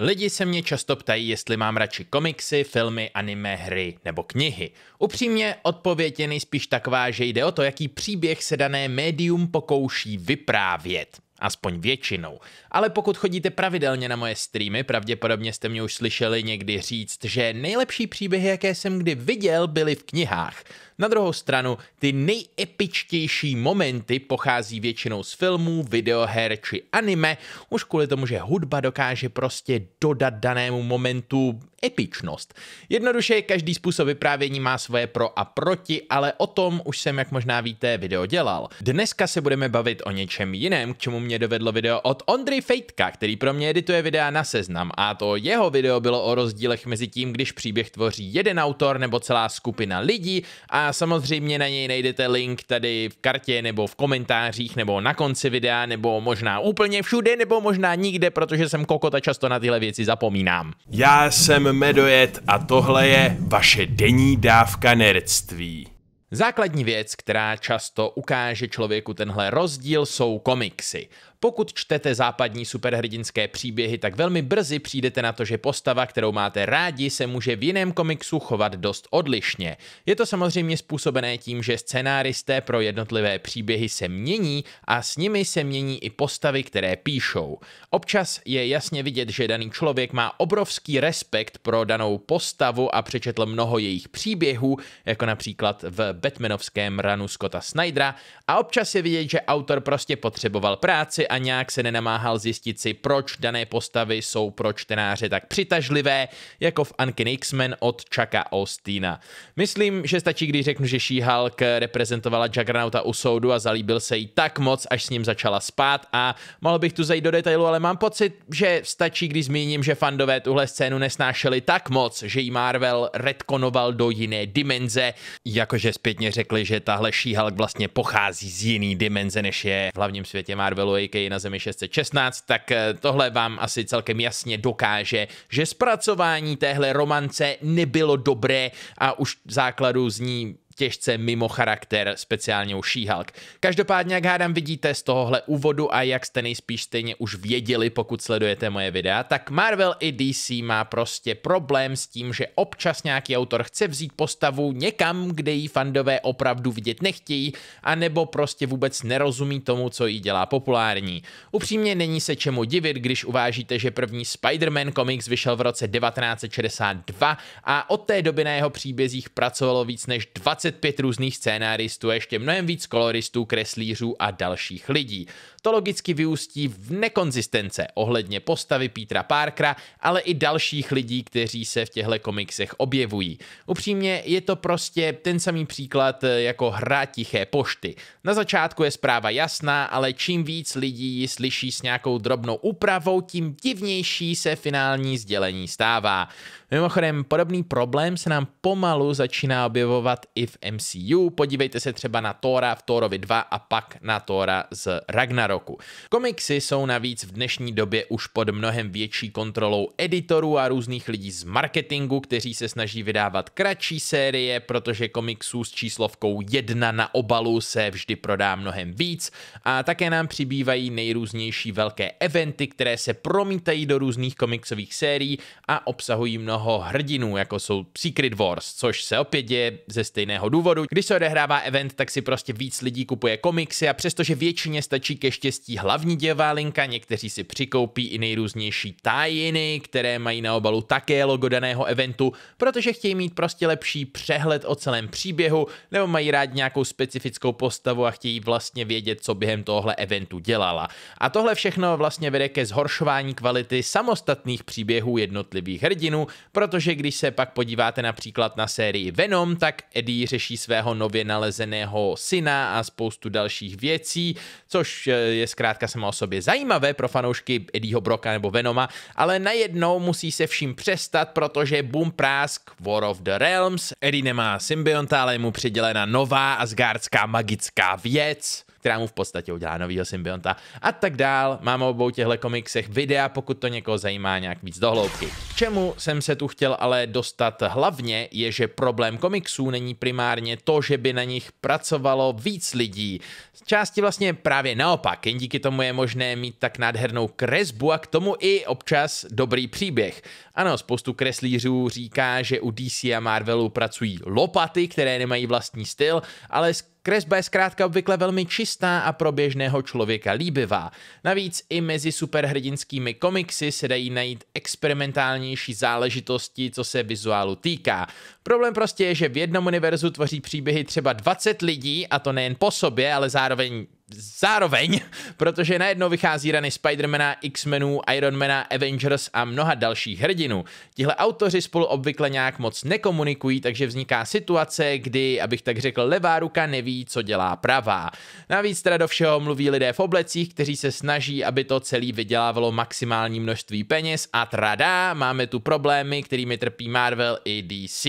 Lidi se mě často ptají, jestli mám radši komiksy, filmy, anime, hry nebo knihy. Upřímně, odpověď je nejspíš taková, že jde o to, jaký příběh se dané médium pokouší vyprávět. Aspoň většinou. Ale pokud chodíte pravidelně na moje streamy, pravděpodobně jste mě už slyšeli někdy říct, že nejlepší příběhy, jaké jsem kdy viděl, byly v knihách. Na druhou stranu, ty nejepičtější momenty pochází většinou z filmů, videoher či anime, už kvůli tomu, že hudba dokáže prostě dodat danému momentu epičnost. Jednoduše, každý způsob vyprávění má svoje pro a proti, ale o tom už jsem, jak možná víte, video dělal. Dneska se budeme bavit o něčem jiném, k čemu mě dovedlo video od Ondry Fejtka, který pro mě edituje videa na seznam. A to jeho video bylo o rozdílech mezi tím, když příběh tvoří jeden autor nebo celá skupina lidí a samozřejmě na něj najdete link tady v kartě nebo v komentářích nebo na konci videa nebo možná úplně všude nebo možná nikde, protože jsem kokota a často na tyhle věci zapomínám. Já jsem Medojet a tohle je vaše denní dávka nerdství. Základní věc, která často ukáže člověku tenhle rozdíl, jsou komiksy. Pokud čtete západní superhrdinské příběhy, tak velmi brzy přijdete na to, že postava, kterou máte rádi, se může v jiném komiksu chovat dost odlišně. Je to samozřejmě způsobené tím, že scénáristé pro jednotlivé příběhy se mění a s nimi se mění i postavy, které píšou. Občas je jasně vidět, že daný člověk má obrovský respekt pro danou postavu a přečetl mnoho jejich příběhů, jako například v Batmanovském ranu Scotta Snydera, a občas je vidět, že autor prostě potřeboval práci a nějak se nenamáhal zjistit si, proč dané postavy jsou pro čtenáře tak přitažlivé, jako v Uncanny X-Men od Chucka Austina. Myslím, že stačí, když řeknu, že She-Hulk reprezentovala Juggernauta u soudu a zalíbil se jí tak moc, až s ním začala spát a mohl bych tu zajít do detailu, ale mám pocit, že stačí, když zmíním, že fandové tuhle scénu nesnášeli tak moc, že jí Marvel retkonoval do jiné dimenze, jakože zpětně řekli, že tahle She-Hulk vlastně pochází z jiný dimenze, než je v hlavním světě Marvelu, a.k hokeji na zemi 616, tak eh, tohle vám asi celkem jasně dokáže, že zpracování téhle romance nebylo dobré a už v základu z ní těžce mimo charakter, speciálně u She-Hulk. Každopádně, jak hádám vidíte z tohohle úvodu a jak jste nejspíš stejně už věděli, pokud sledujete moje videa, tak Marvel i DC má prostě problém s tím, že občas nějaký autor chce vzít postavu někam, kde ji fandové opravdu vidět nechtějí, anebo prostě vůbec nerozumí tomu, co jí dělá populární. Upřímně není se čemu divit, když uvážíte, že první Spider-Man komiks vyšel v roce 1962 a od té doby na jeho příbězích pracovalo víc než 20 25 různých scénáristů a ještě mnohem víc koloristů, kreslířů a dalších lidí. To logicky vyústí v nekonzistence ohledně postavy Petra Parkera, ale i dalších lidí, kteří se v těchto komiksech objevují. Upřímně je to prostě ten samý příklad eh, jako hra tiché pošty. Na začátku je zpráva jasná, ale čím víc lidí ji slyší s nějakou drobnou úpravou, tím divnější se finální sdělení stává. Mimochodem, podobný problém se nám pomalu začíná objevovat i v MCU. Podívejte se třeba na Tora v Thorovi 2 a pak na Tora z Ragnaroku. Komiksy jsou navíc v dnešní době už pod mnohem větší kontrolou editorů a různých lidí z marketingu, kteří se snaží vydávat kratší série, protože komiksů s číslovkou 1 na obalu se vždy prodá mnohem víc a také nám přibývají nejrůznější velké eventy, které se promítají do různých komiksových sérií a obsahují mnoho hrdinů, jako jsou Secret Wars, což se opět děje ze stejného jiného důvodu. Když se odehrává event, tak si prostě víc lidí kupuje komiksy a přestože většině stačí ke štěstí hlavní dějová linka, někteří si přikoupí i nejrůznější tajiny, které mají na obalu také logo daného eventu, protože chtějí mít prostě lepší přehled o celém příběhu nebo mají rádi nějakou specifickou postavu a chtějí vlastně vědět, co během tohle eventu dělala. A tohle všechno vlastně vede ke zhoršování kvality samostatných příběhů jednotlivých hrdinů, protože když se pak podíváte například na sérii Venom, tak Eddie řeší svého nově nalezeného syna a spoustu dalších věcí, což eh, je zkrátka sama o sobě zajímavé pro fanoušky Eddieho Broka nebo Venoma, ale najednou musí se vším přestat, protože boom prásk War of the Realms, Eddie nemá symbionta, ale je mu přidělena nová asgardská magická věc, která mu v podstatě udělá novýho symbionta a tak dál. Mám obou těchto komiksech videa, pokud to někoho zajímá nějak víc dohloubky. K čemu jsem se tu chtěl ale dostat hlavně, je, že problém komiksů není primárně to, že by na nich pracovalo víc lidí. Z části vlastně právě naopak, jen díky tomu je možné mít tak nádhernou kresbu a k tomu i občas dobrý příběh. Ano, spoustu kreslířů říká, že u DC a Marvelu pracují lopaty, které nemají vlastní styl, ale Kresba je zkrátka obvykle velmi čistá a pro běžného člověka líbivá. Navíc i mezi superhrdinskými komiksy se dají najít experimentálnější záležitosti, co se vizuálu týká. Problém prostě je, že v jednom univerzu tvoří příběhy třeba 20 lidí, a to nejen po sobě, ale zároveň zároveň, protože najednou vychází rany Spidermana, x menu Ironmana, Avengers a mnoha dalších hrdinů. Tihle autoři spolu obvykle nějak moc nekomunikují, takže vzniká situace, kdy, abych tak řekl, levá ruka neví, co dělá pravá. Navíc teda do všeho mluví lidé v oblecích, kteří se snaží, aby to celý vydělávalo maximální množství peněz a trada, máme tu problémy, kterými trpí Marvel i DC.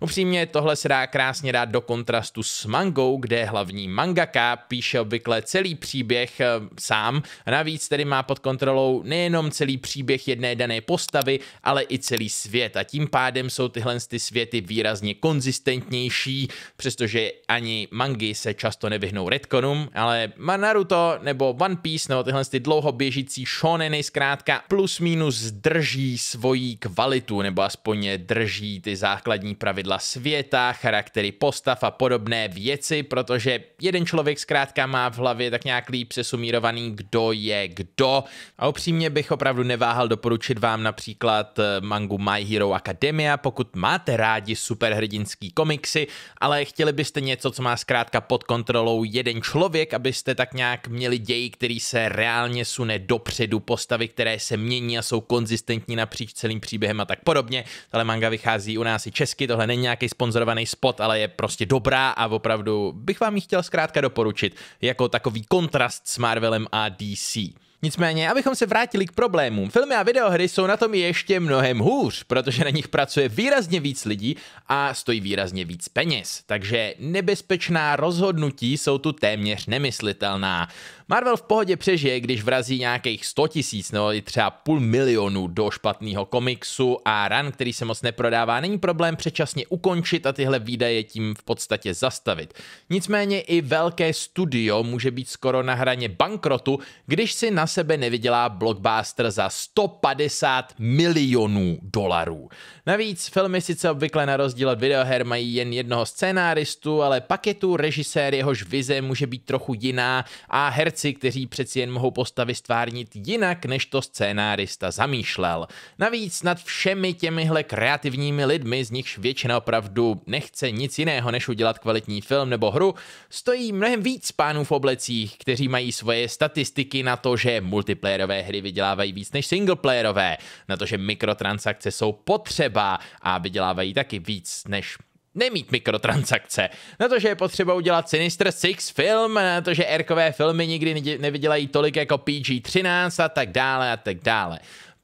Upřímně, tohle se dá krásně dát do kontrastu s mangou, kde hlavní mangaka píše obvykle takhle celý příběh eh, sám. A navíc tedy má pod kontrolou nejenom celý příběh jedné dané postavy, ale i celý svět. A tím pádem jsou tyhle ty světy výrazně konzistentnější, přestože ani mangy se často nevyhnou retkonům, ale Naruto nebo One Piece, nebo tyhle ty dlouho běžící shoneny zkrátka plus minus drží svoji kvalitu, nebo aspoň drží ty základní pravidla světa, charaktery postav a podobné věci, protože jeden člověk zkrátka má v hlavě tak nějak líp přesumírovaný, kdo je kdo. A upřímně bych opravdu neváhal doporučit vám například eh, mangu My Hero Academia, pokud máte rádi superhrdinský komiksy, ale chtěli byste něco, co má zkrátka pod kontrolou jeden člověk, abyste tak nějak měli děj, který se reálně sune dopředu, postavy, které se mění a jsou konzistentní napříč celým příběhem a tak podobně. Tahle manga vychází u nás i česky, tohle není nějaký sponzorovaný spot, ale je prostě dobrá a opravdu bych vám ji chtěl zkrátka doporučit jako takový kontrast s Marvelem a DC. Nicméně, abychom se vrátili k problémům, filmy a videohry jsou na tom ještě mnohem hůř, protože na nich pracuje výrazně víc lidí a stojí výrazně víc peněz, takže nebezpečná rozhodnutí jsou tu téměř nemyslitelná. Marvel v pohodě přežije, když vrazí nějakých 100 tisíc nebo i třeba půl milionu do špatného komiksu a ran, který se moc neprodává, není problém předčasně ukončit a tyhle výdaje tím v podstatě zastavit. Nicméně i velké studio může být skoro na hraně bankrotu, když si na sebe nevydělá blockbuster za 150 milionů dolarů. Navíc filmy sice obvykle na rozdíl od videoher mají jen jednoho scénáristu, ale pak je tu režisér, jehož vize může být trochu jiná a herci, kteří přeci jen mohou postavy stvárnit jinak, než to scénárista zamýšlel. Navíc nad všemi těmihle kreativními lidmi, z nichž většina opravdu nechce nic jiného, než udělat kvalitní film nebo hru, stojí mnohem víc pánů v oblecích, kteří mají svoje statistiky na to, že multiplayerové hry vydělávají víc než singleplayerové, na to, že mikrotransakce jsou potřeba a vydělávají taky víc než nemít mikrotransakce, na to, že je potřeba udělat Sinister Six film, na to, že erkové filmy nikdy nevydělají tolik jako PG-13 a tak dále a tak dále.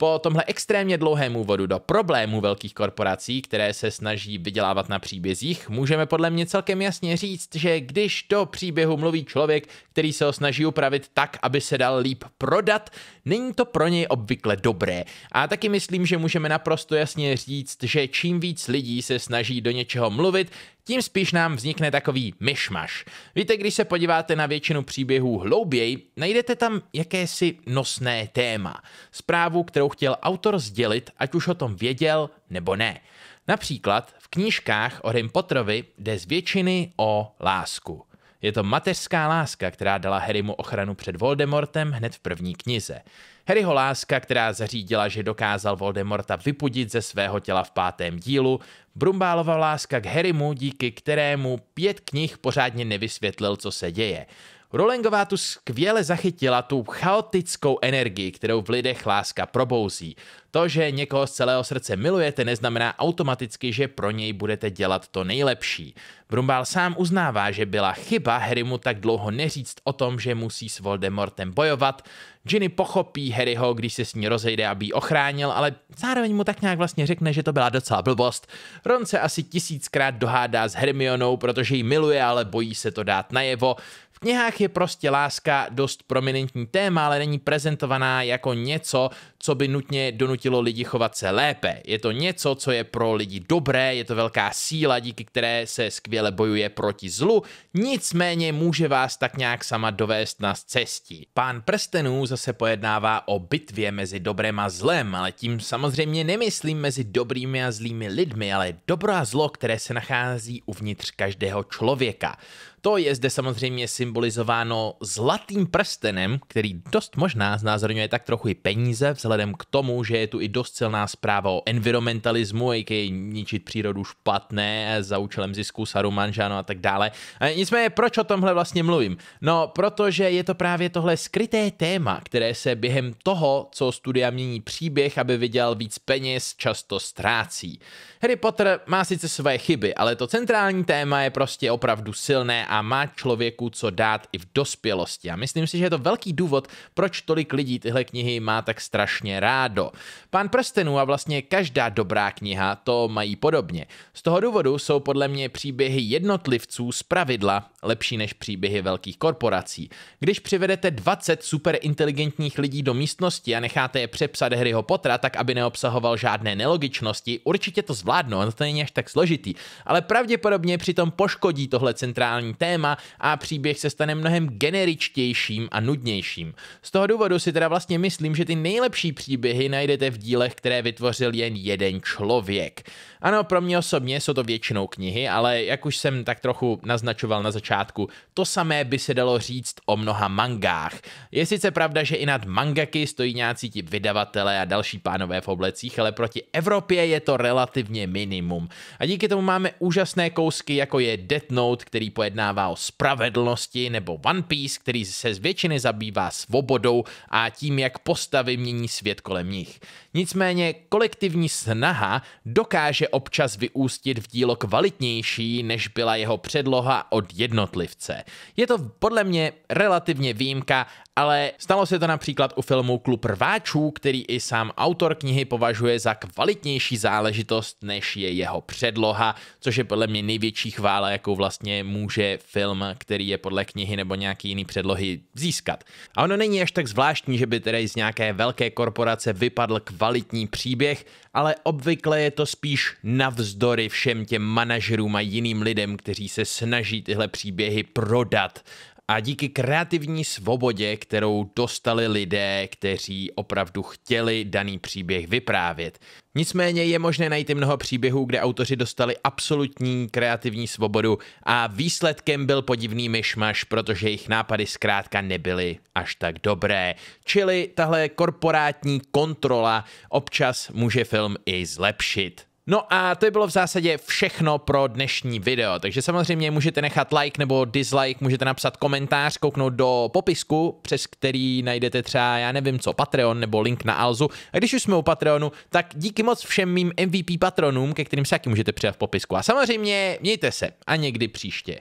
Po tomhle extrémně dlouhém úvodu do problémů velkých korporací, které se snaží vydělávat na příbězích, můžeme podle mě celkem jasně říct, že když do příběhu mluví člověk, který se ho snaží upravit tak, aby se dal líp prodat, není to pro něj obvykle dobré. A taky myslím, že můžeme naprosto jasně říct, že čím víc lidí se snaží do něčeho mluvit, tím spíš nám vznikne takový myšmaš. Víte, když se podíváte na většinu příběhů hlouběji, najdete tam jakési nosné téma. Zprávu, kterou chtěl autor sdělit, ať už o tom věděl nebo ne. Například v knížkách o Harry Potrovi jde z většiny o lásku. Je to mateřská láska, která dala Harrymu ochranu před Voldemortem hned v první knize. Harryho láska, která zařídila, že dokázal Voldemorta vypudit ze svého těla v pátém dílu, Brumbálova láska k Harrymu, díky kterému pět knih pořádně nevysvětlil, co se děje. Rolengová tu skvěle zachytila tu chaotickou energii, kterou v lidech láska probouzí. To, že někoho z celého srdce milujete, neznamená automaticky, že pro něj budete dělat to nejlepší. Brumbal sám uznává, že byla chyba Harrymu tak dlouho neříct o tom, že musí s Voldemortem bojovat. Ginny pochopí Harryho, když se s ní rozejde, aby ji ochránil, ale zároveň mu tak nějak vlastně řekne, že to byla docela blbost. Ron se asi tisíckrát dohádá s Hermionou, protože ji miluje, ale bojí se to dát najevo knihách je prostě láska dost prominentní téma, ale není prezentovaná jako něco, co by nutně donutilo donutilo lidi chovat se lépe. Je to něco, co je pro lidi dobré, je to velká síla, díky které se skvěle bojuje proti zlu, nicméně může vás tak nějak sama dovést na cestí. Pán prstenů zase pojednává o bitvě mezi dobrem a zlem, ale tím samozřejmě nemyslím mezi dobrými a zlými lidmi, ale dobro a zlo, které se nachází uvnitř každého člověka. To je zde samozřejmě symbolizováno zlatým prstenem, který dost možná znázorňuje tak trochu i peníze, vzhledem k tomu, že je tu i dost silná zpráva o environmentalismu, jaký ničit přírodu špatné za účelem zisku Sarumanžano a tak dále. E, nicméně, proč o tomhle vlastně mluvím? No, protože je to právě tohle skryté téma, které se během toho, co studia mění příběh, aby vydělal víc peněz, často ztrácí. Harry Potter má sice své chyby, ale to centrální téma je prostě opravdu silné a má člověku co dát i v dospělosti. A myslím si, že je to velký důvod, proč tolik lidí tyhle knihy má tak strašně rádo. Pán prstenů a vlastně každá dobrá kniha to mají podobně. Z toho důvodu jsou podle mě příběhy jednotlivců z pravidla lepší než příběhy velkých korporací. Když přivedete 20 superinteligentních lidí do místnosti a necháte je přepsat hryho potra, tak, aby neobsahoval žádné nelogičnosti, určitě to zvládnou, to není až tak složitý, ale pravděpodobně přitom poškodí tohle centrální téma a příběh se stane mnohem generičtějším a nudnějším. Z toho důvodu si teda vlastně myslím, že ty nejlepší příběhy najdete v dílech, které vytvořil jen jeden člověk. Ano, pro mě osobně jsou to většinou knihy, ale jak už jsem tak trochu naznačoval na začátku, to samé by se dalo říct o mnoha mangách. Je sice pravda, že i nad mangaky stojí nějací ti vydavatelé a další pánové v oblecích, ale proti Evropě je to relativně minimum. A díky tomu máme úžasné kousky, jako je Death Note, který pojednává vyjednává o spravedlnosti, nebo One Piece, který se z většiny zabývá svobodou a tím, jak postavy mění svět kolem nich. Nicméně kolektivní snaha dokáže občas vyústit v dílo kvalitnější, než byla jeho předloha od jednotlivce. Je to podle mě relativně výjimka ale stalo se to například u filmu Klub rváčů, který i sám autor knihy považuje za kvalitnější záležitost, než je jeho předloha, což je podle mě největší chvála, jakou vlastně může film, který je podle knihy nebo nějaký jiný předlohy získat. A ono není až tak zvláštní, že by tedy z nějaké velké korporace vypadl kvalitní příběh, ale obvykle je to spíš navzdory všem těm manažerům a jiným lidem, kteří se snaží tyhle příběhy prodat a díky kreativní svobodě, kterou dostali lidé, kteří opravdu chtěli daný příběh vyprávět. Nicméně je možné najít i mnoho příběhů, kde autoři dostali absolutní kreativní svobodu a výsledkem byl podivný myšmaš, protože jejich nápady zkrátka nebyly až tak dobré. Čili tahle korporátní kontrola občas může film i zlepšit. No a to by bylo v zásadě všechno pro dnešní video, takže samozřejmě můžete nechat like nebo dislike, můžete napsat komentář, kouknout do popisku, přes který najdete třeba, já nevím co, Patreon nebo link na Alzu. A když už jsme u Patreonu, tak díky moc všem mým MVP patronům, ke kterým se taky můžete přidat v popisku. A samozřejmě mějte se a někdy příště.